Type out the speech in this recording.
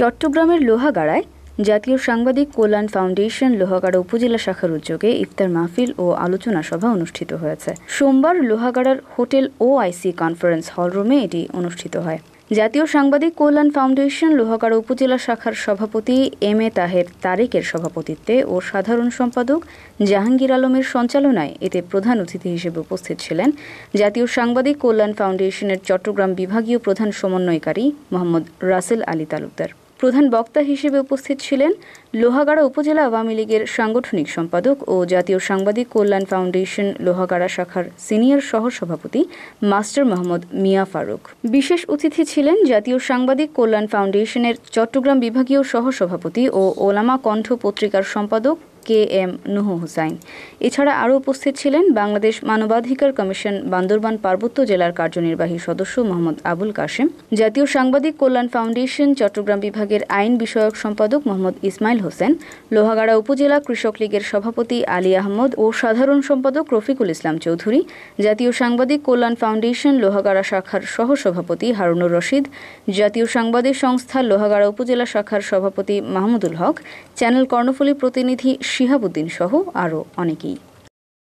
চট্টগ্রামের লোহাগাড়ায় জাতীয় সাংবাদিক কল্যাণ ফাউন্ডেশন লোহাগাড়া উপজেলা শাখার উদ্যোগে ইফতার মাহফিল ও আলোচনা সভা অনুষ্ঠিত হয়েছে সোমবার লোহাগাড়ার হোটেল ওআইসি কনফারেন্স হল রুমে এটি অনুষ্ঠিত হয় জাতীয় সাংবাদিক কল্যাণ ফাউন্ডেশন লোহাগাড়া উপজেলা শাখার সভাপতি এম এ তাহের তারেকের সভাপতিত্বে ও সাধারণ সম্পাদক জাহাঙ্গীর আলমের সঞ্চালনায় এতে প্রধান অতিথি হিসেবে উপস্থিত ছিলেন জাতীয় সাংবাদিক কল্যাণ ফাউন্ডেশনের চট্টগ্রাম বিভাগীয় প্রধান সমন্বয়কারী মোহাম্মদ রাসেল আলী তালুকদার প্রধান বক্তা হিসেবে উপস্থিত ছিলেন লোহাগাড়া উপজেলা আওয়ামী লীগের সাংগঠনিক সম্পাদক ও জাতীয় সাংবাদিক কল্যাণ ফাউন্ডেশন লোহাগাড়া শাখার সিনিয়র সহ সভাপতি মাস্টার মোহাম্মদ মিয়া ফারুক বিশেষ অতিথি ছিলেন জাতীয় সাংবাদিক কল্যাণ ফাউন্ডেশনের চট্টগ্রাম বিভাগীয় সহ সভাপতি ও ওলামা কণ্ঠ পত্রিকার সম্পাদক কে এম নুহ হুসাইন এছাড়া আরও উপস্থিত ছিলেন বাংলাদেশ মানবাধিকার কমিশন বান্দরবান পার্বত্য জেলার কার্যনির্বাহী সদস্য মোহাম্মদ আবুল কাশেম জাতীয় সাংবাদিক কল্যাণ ফাউন্ডেশন চট্টগ্রাম বিভাগের আইন বিষয়ক সম্পাদক মোহাম্মদ ইসমাইল হোসেন লোহাগাড়া উপজেলা কৃষক লীগের সভাপতি আলী আহমদ ও সাধারণ সম্পাদক রফিকুল ইসলাম চৌধুরী জাতীয় সাংবাদিক কল্যাণ ফাউন্ডেশন লোহাগাড়া শাখার সহসভাপতি হারুনুর রশিদ জাতীয় সাংবাদিক সংস্থা লোহাগাড়া উপজেলা শাখার সভাপতি মাহমুদুল হক চ্যানেল কর্ণফুলী প্রতিনিধি শিহাবুদ্দিন সহ আরও অনেকেই